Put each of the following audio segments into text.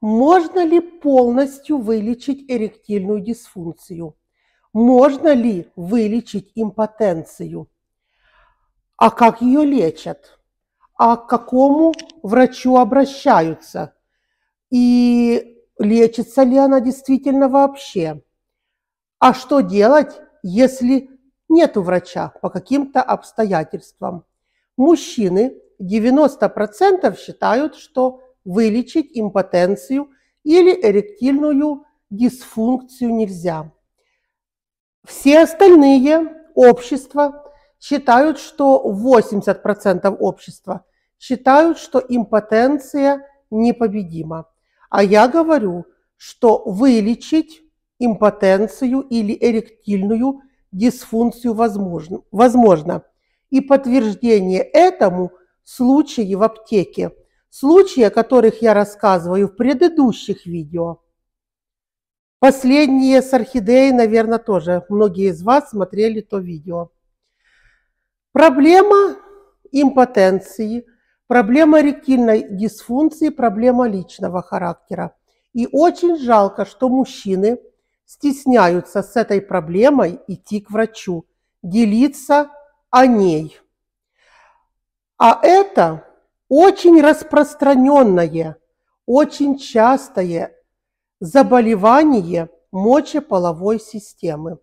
Можно ли полностью вылечить эректильную дисфункцию? Можно ли вылечить импотенцию? А как ее лечат? А к какому врачу обращаются? И лечится ли она действительно вообще? А что делать, если нет врача по каким-то обстоятельствам? Мужчины 90% считают, что вылечить импотенцию или эректильную дисфункцию нельзя. Все остальные общества считают, что 80% общества считают, что импотенция непобедима. А я говорю, что вылечить импотенцию или эректильную дисфункцию возможно. возможно. И подтверждение этому случаи в аптеке – случаи, о которых я рассказываю в предыдущих видео. Последние с орхидеей, наверное, тоже многие из вас смотрели то видео. Проблема импотенции, проблема ректильной дисфункции, проблема личного характера. И очень жалко, что мужчины стесняются с этой проблемой идти к врачу, делиться о ней. А это очень распространенное, очень частое заболевание мочеполовой системы.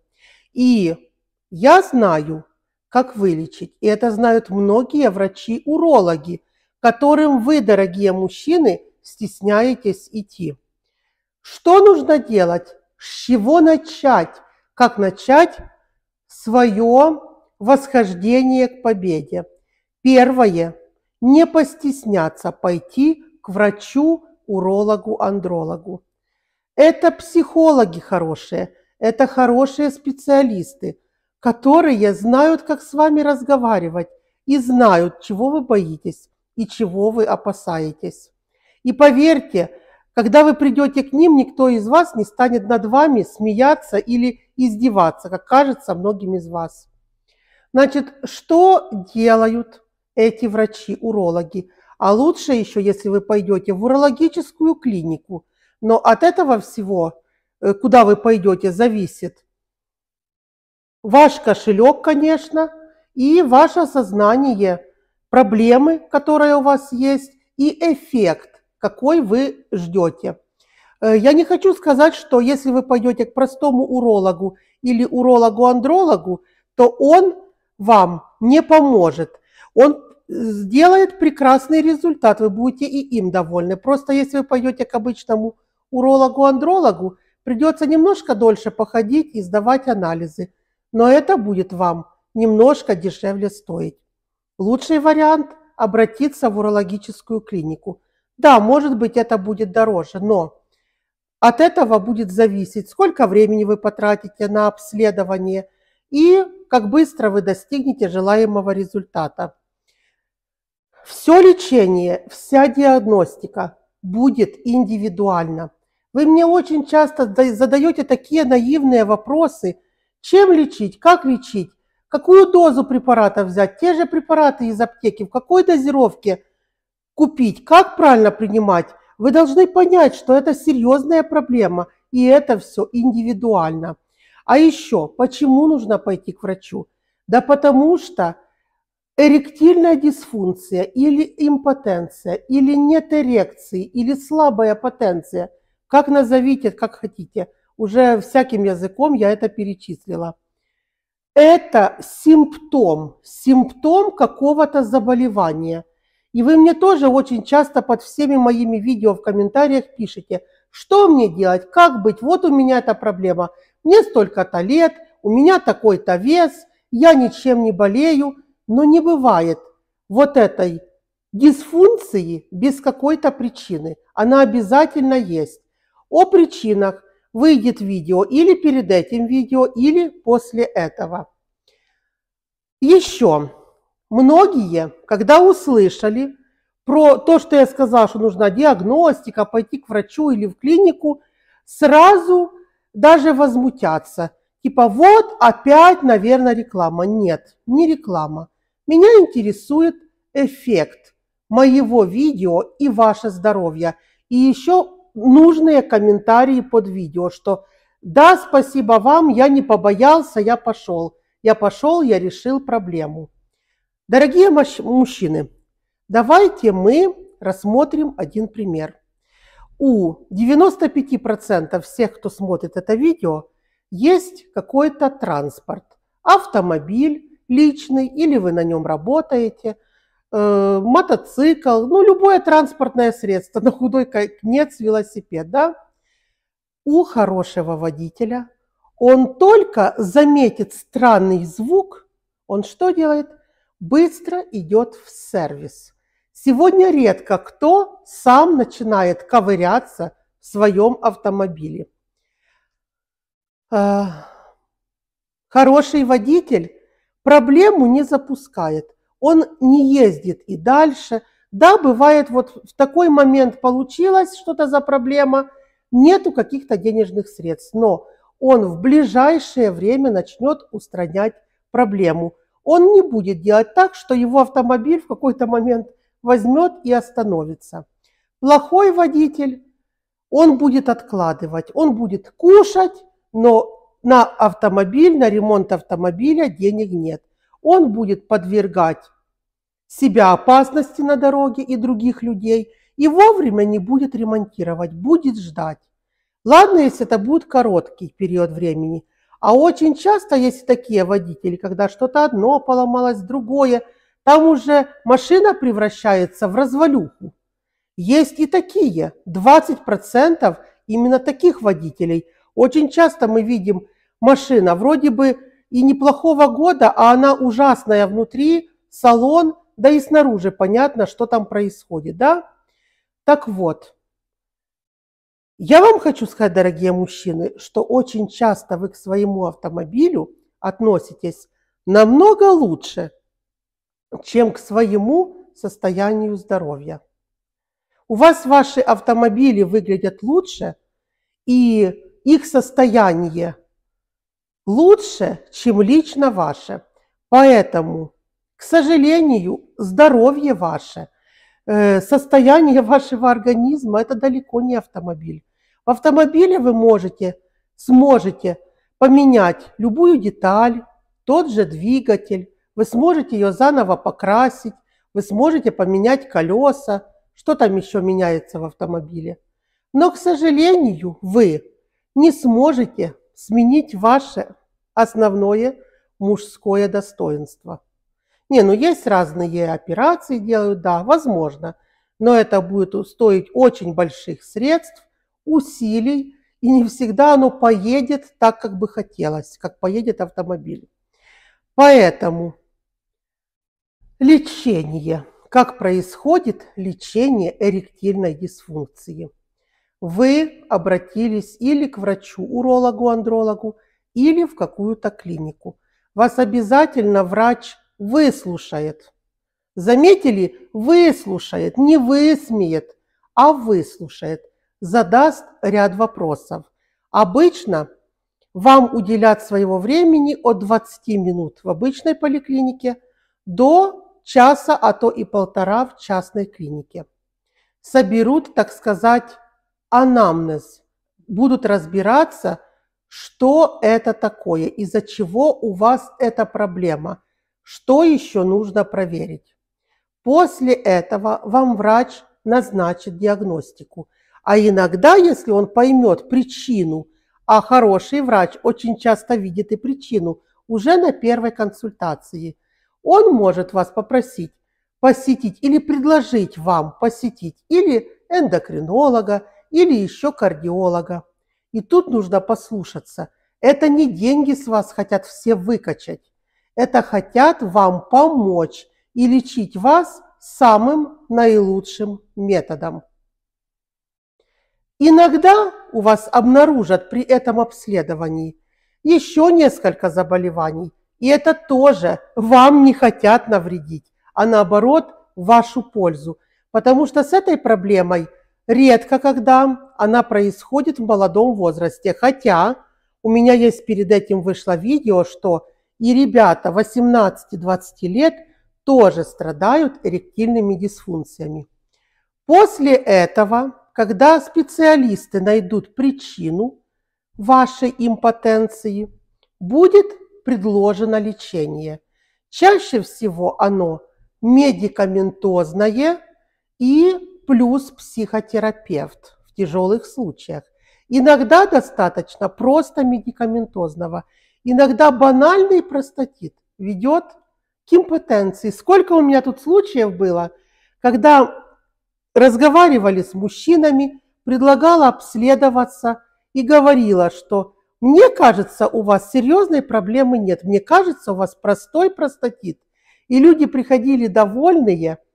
И я знаю, как вылечить, и это знают многие врачи-урологи, которым вы, дорогие мужчины, стесняетесь идти. Что нужно делать? С чего начать? Как начать свое восхождение к победе? Первое – не постесняться пойти к врачу, урологу, андрологу. Это психологи хорошие, это хорошие специалисты, которые знают, как с вами разговаривать и знают, чего вы боитесь и чего вы опасаетесь. И поверьте, когда вы придете к ним, никто из вас не станет над вами смеяться или издеваться, как кажется многим из вас. Значит, что делают эти врачи-урологи. А лучше еще, если вы пойдете в урологическую клинику. Но от этого всего, э, куда вы пойдете, зависит ваш кошелек, конечно, и ваше сознание, проблемы, которые у вас есть, и эффект, какой вы ждете. Э, я не хочу сказать, что если вы пойдете к простому урологу или урологу-андрологу, то он вам не поможет – он э, сделает прекрасный результат, вы будете и им довольны. Просто если вы пойдете к обычному урологу-андрологу, придется немножко дольше походить и сдавать анализы, но это будет вам немножко дешевле стоить. Лучший вариант – обратиться в урологическую клинику. Да, может быть, это будет дороже, но от этого будет зависеть, сколько времени вы потратите на обследование и как быстро вы достигнете желаемого результата. Все лечение, вся диагностика будет индивидуально. Вы мне очень часто задаете такие наивные вопросы, чем лечить, как лечить, какую дозу препарата взять, те же препараты из аптеки, в какой дозировке купить, как правильно принимать. Вы должны понять, что это серьезная проблема, и это все индивидуально. А еще, почему нужно пойти к врачу? Да потому что – эректильная дисфункция или импотенция, или нет эрекции, или слабая потенция, как назовите, как хотите, уже всяким языком я это перечислила. Это симптом, симптом какого-то заболевания. И вы мне тоже очень часто под всеми моими видео в комментариях пишете, что мне делать, как быть, вот у меня эта проблема, мне столько-то лет, у меня такой-то вес, я ничем не болею – но не бывает вот этой дисфункции без какой-то причины. Она обязательно есть. О причинах выйдет видео или перед этим видео, или после этого. Еще многие, когда услышали про то, что я сказала, что нужна диагностика, пойти к врачу или в клинику, сразу даже возмутятся. Типа вот опять, наверное, реклама. Нет, не реклама. Меня интересует эффект моего видео и ваше здоровье. И еще нужные комментарии под видео, что да, спасибо вам, я не побоялся, я пошел. Я пошел, я решил проблему. Дорогие мужчины, давайте мы рассмотрим один пример. У 95% всех, кто смотрит это видео, есть какой-то транспорт, автомобиль, личный, или вы на нем работаете, э, мотоцикл, ну, любое транспортное средство, на худой конец велосипед, да. У хорошего водителя он только заметит странный звук, он что делает? Быстро идет в сервис. Сегодня редко кто сам начинает ковыряться в своем автомобиле. Э, хороший водитель проблему не запускает. Он не ездит и дальше. Да, бывает, вот в такой момент получилось что-то за проблема, нету каких-то денежных средств, но он в ближайшее время начнет устранять проблему. Он не будет делать так, что его автомобиль в какой-то момент возьмет и остановится. Плохой водитель, он будет откладывать, он будет кушать, но на автомобиль, на ремонт автомобиля денег нет. Он будет подвергать себя опасности на дороге и других людей и вовремя не будет ремонтировать, будет ждать. Ладно, если это будет короткий период времени, а очень часто есть такие водители, когда что-то одно поломалось, другое, там уже машина превращается в развалюху. Есть и такие, 20% именно таких водителей. Очень часто мы видим машина вроде бы и неплохого года, а она ужасная внутри, салон, да и снаружи понятно, что там происходит, да? Так вот, я вам хочу сказать, дорогие мужчины, что очень часто вы к своему автомобилю относитесь намного лучше, чем к своему состоянию здоровья. У вас ваши автомобили выглядят лучше, и их состояние – лучше, чем лично ваше. Поэтому, к сожалению, здоровье ваше, э, состояние вашего организма – это далеко не автомобиль. В автомобиле вы можете, сможете поменять любую деталь, тот же двигатель, вы сможете ее заново покрасить, вы сможете поменять колеса, что там еще меняется в автомобиле. Но, к сожалению, вы не сможете сменить ваше основное мужское достоинство. Не, ну есть разные операции делают, да, возможно, но это будет стоить очень больших средств, усилий, и не всегда оно поедет так, как бы хотелось, как поедет автомобиль. Поэтому лечение. Как происходит лечение эректильной дисфункции? вы обратились или к врачу, урологу, андрологу, или в какую-то клинику. Вас обязательно врач выслушает. Заметили? Выслушает, не высмеет, а выслушает. Задаст ряд вопросов. Обычно вам уделят своего времени от 20 минут в обычной поликлинике до часа, а то и полтора в частной клинике. Соберут, так сказать, анамнез, будут разбираться, что это такое, из-за чего у вас эта проблема, что еще нужно проверить. После этого вам врач назначит диагностику. А иногда, если он поймет причину, а хороший врач очень часто видит и причину уже на первой консультации, он может вас попросить посетить или предложить вам посетить или эндокринолога, или еще кардиолога. И тут нужно послушаться. Это не деньги с вас хотят все выкачать. Это хотят вам помочь и лечить вас самым наилучшим методом. Иногда у вас обнаружат при этом обследовании еще несколько заболеваний, и это тоже вам не хотят навредить, а наоборот вашу пользу, потому что с этой проблемой Редко когда она происходит в молодом возрасте, хотя у меня есть перед этим вышло видео, что и ребята 18-20 лет тоже страдают эректильными дисфункциями. После этого, когда специалисты найдут причину вашей импотенции, будет предложено лечение. Чаще всего оно медикаментозное и плюс психотерапевт в тяжелых случаях. Иногда достаточно просто медикаментозного, иногда банальный простатит ведет к импотенции. Сколько у меня тут случаев было, когда разговаривали с мужчинами, предлагала обследоваться и говорила, что мне кажется, у вас серьезной проблемы нет, мне кажется, у вас простой простатит. И люди приходили довольные –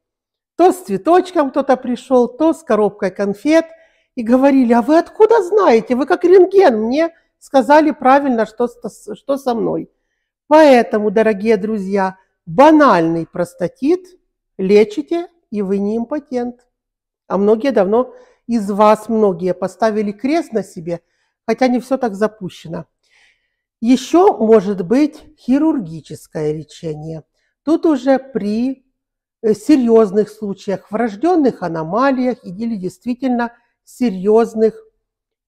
то с цветочком кто-то пришел, то с коробкой конфет. И говорили, а вы откуда знаете? Вы как рентген мне сказали правильно, что, что со мной. Поэтому, дорогие друзья, банальный простатит лечите, и вы не импотент. А многие давно из вас, многие поставили крест на себе, хотя не все так запущено. Еще может быть хирургическое лечение. Тут уже при Э, серьезных случаях, врожденных аномалиях или действительно серьезных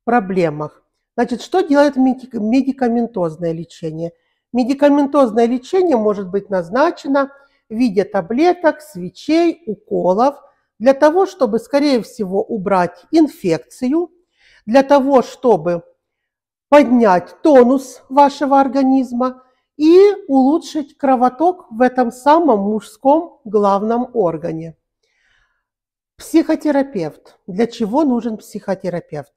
проблемах. Значит, что делает медикаментозное лечение? Медикаментозное лечение может быть назначено в виде таблеток, свечей, уколов для того, чтобы, скорее всего, убрать инфекцию, для того, чтобы поднять тонус вашего организма, и улучшить кровоток в этом самом мужском главном органе. Психотерапевт. Для чего нужен психотерапевт?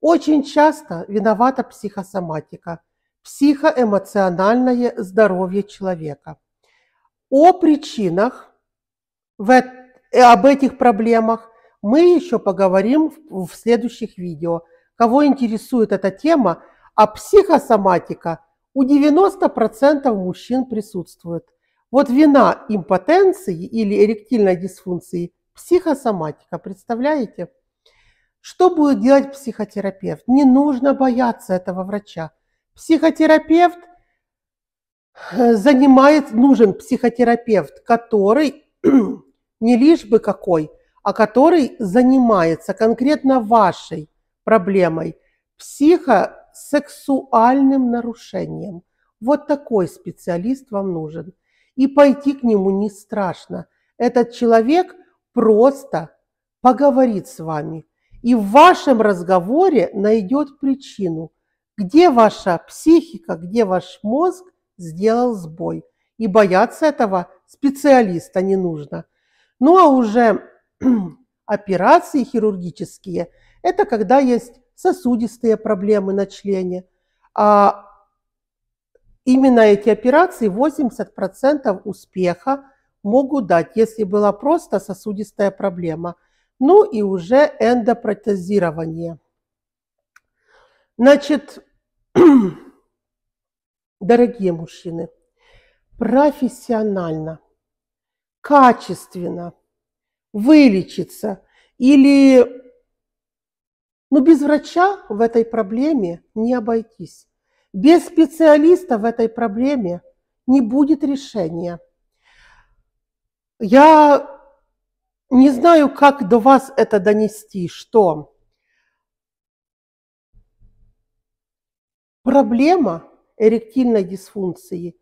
Очень часто виновата психосоматика, психоэмоциональное здоровье человека. О причинах, в, э, об этих проблемах мы еще поговорим в, в следующих видео. Кого интересует эта тема, а психосоматика – у 90% мужчин присутствует. Вот вина импотенции или эректильной дисфункции – психосоматика, представляете? Что будет делать психотерапевт? Не нужно бояться этого врача. Психотерапевт занимает, нужен психотерапевт, который не лишь бы какой, а который занимается конкретно вашей проблемой. Психо сексуальным нарушением. Вот такой специалист вам нужен. И пойти к нему не страшно. Этот человек просто поговорит с вами. И в вашем разговоре найдет причину, где ваша психика, где ваш мозг сделал сбой. И бояться этого специалиста не нужно. Ну а уже операции хирургические – это когда есть сосудистые проблемы на члене. А именно эти операции 80% успеха могут дать, если была просто сосудистая проблема. Ну и уже эндопротезирование. Значит, дорогие мужчины, профессионально, качественно вылечиться или но без врача в этой проблеме не обойтись. Без специалиста в этой проблеме не будет решения. Я не знаю, как до вас это донести, что проблема эректильной дисфункции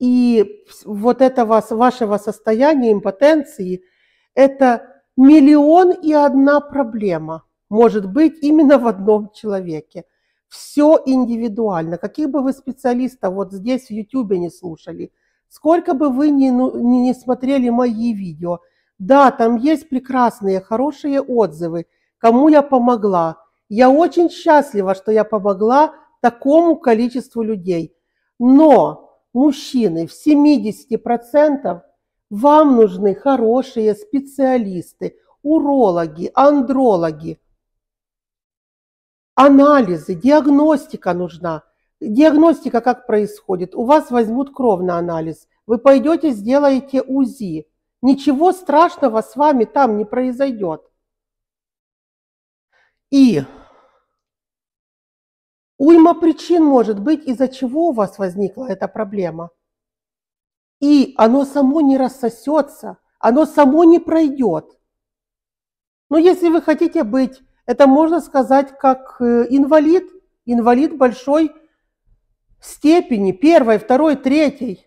и вот этого вашего состояния импотенции – это миллион и одна проблема – может быть именно в одном человеке. Все индивидуально. Каких бы вы специалистов вот здесь в Ютубе не слушали, сколько бы вы ни, ну, ни, ни смотрели мои видео, да, там есть прекрасные, хорошие отзывы, кому я помогла. Я очень счастлива, что я помогла такому количеству людей. Но мужчины в 70% вам нужны хорошие специалисты, урологи, андрологи – анализы, диагностика нужна. Диагностика как происходит? У вас возьмут кровный анализ, вы пойдете, сделаете УЗИ. Ничего страшного с вами там не произойдет. И уйма причин может быть, из-за чего у вас возникла эта проблема. И оно само не рассосется, оно само не пройдет. Но если вы хотите быть это можно сказать как э, инвалид, инвалид большой степени, первой, второй, третьей.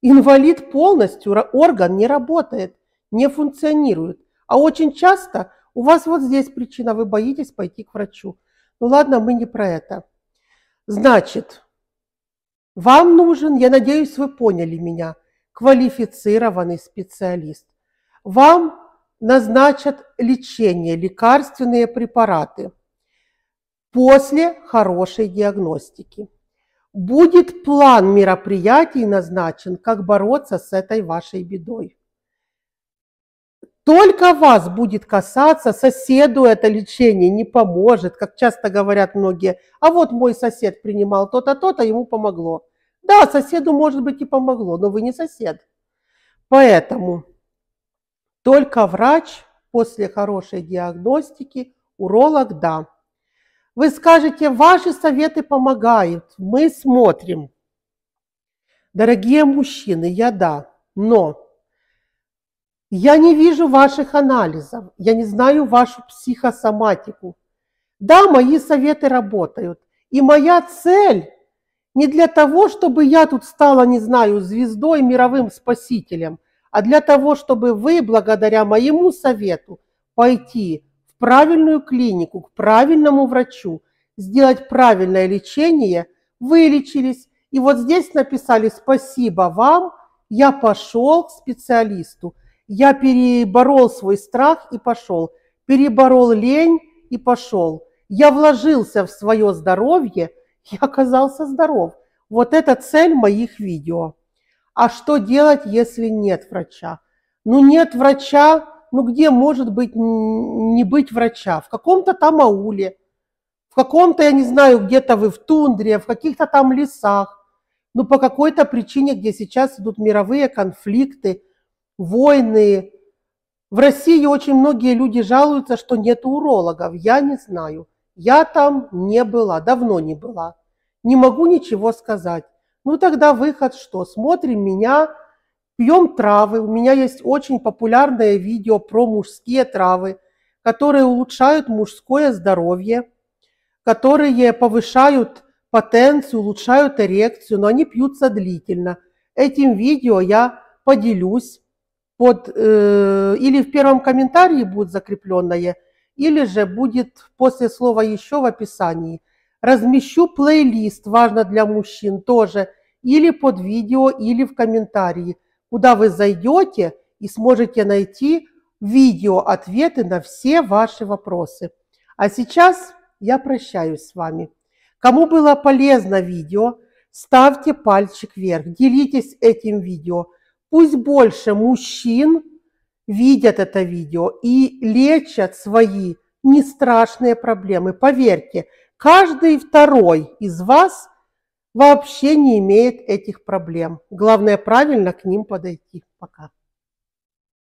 Инвалид полностью, орган не работает, не функционирует. А очень часто у вас вот здесь причина, вы боитесь пойти к врачу. Ну ладно, мы не про это. Значит, вам нужен, я надеюсь, вы поняли меня, квалифицированный специалист. Вам назначат лечение, лекарственные препараты после хорошей диагностики. Будет план мероприятий назначен, как бороться с этой вашей бедой. Только вас будет касаться, соседу это лечение не поможет, как часто говорят многие. А вот мой сосед принимал то-то, то-то, ему помогло. Да, соседу, может быть, и помогло, но вы не сосед. Поэтому только врач после хорошей диагностики, уролог – да. Вы скажете, ваши советы помогают, мы смотрим. Дорогие мужчины, я да, но я не вижу ваших анализов, я не знаю вашу психосоматику. Да, мои советы работают. И моя цель не для того, чтобы я тут стала, не знаю, звездой, мировым спасителем – а для того, чтобы вы, благодаря моему совету, пойти в правильную клинику, к правильному врачу, сделать правильное лечение, вылечились. И вот здесь написали «Спасибо вам, я пошел к специалисту». Я переборол свой страх и пошел. Переборол лень и пошел. Я вложился в свое здоровье и оказался здоров. Вот это цель моих видео. А что делать, если нет врача? Ну нет врача, ну где может быть не быть врача? В каком-то там ауле, в каком-то, я не знаю, где-то вы в тундре, в каких-то там лесах. Ну по какой-то причине, где сейчас идут мировые конфликты, войны. В России очень многие люди жалуются, что нет урологов. Я не знаю. Я там не была, давно не была. Не могу ничего сказать. Ну тогда выход что? Смотрим меня, пьем травы. У меня есть очень популярное видео про мужские травы, которые улучшают мужское здоровье, которые повышают потенцию, улучшают эрекцию, но они пьются длительно. Этим видео я поделюсь под, э, или в первом комментарии будет закрепленное, или же будет после слова «еще» в описании – Размещу плейлист «Важно для мужчин» тоже или под видео, или в комментарии, куда вы зайдете и сможете найти видео ответы на все ваши вопросы. А сейчас я прощаюсь с вами. Кому было полезно видео, ставьте пальчик вверх, делитесь этим видео. Пусть больше мужчин видят это видео и лечат свои нестрашные проблемы. Поверьте, Каждый второй из вас вообще не имеет этих проблем. Главное правильно к ним подойти. Пока.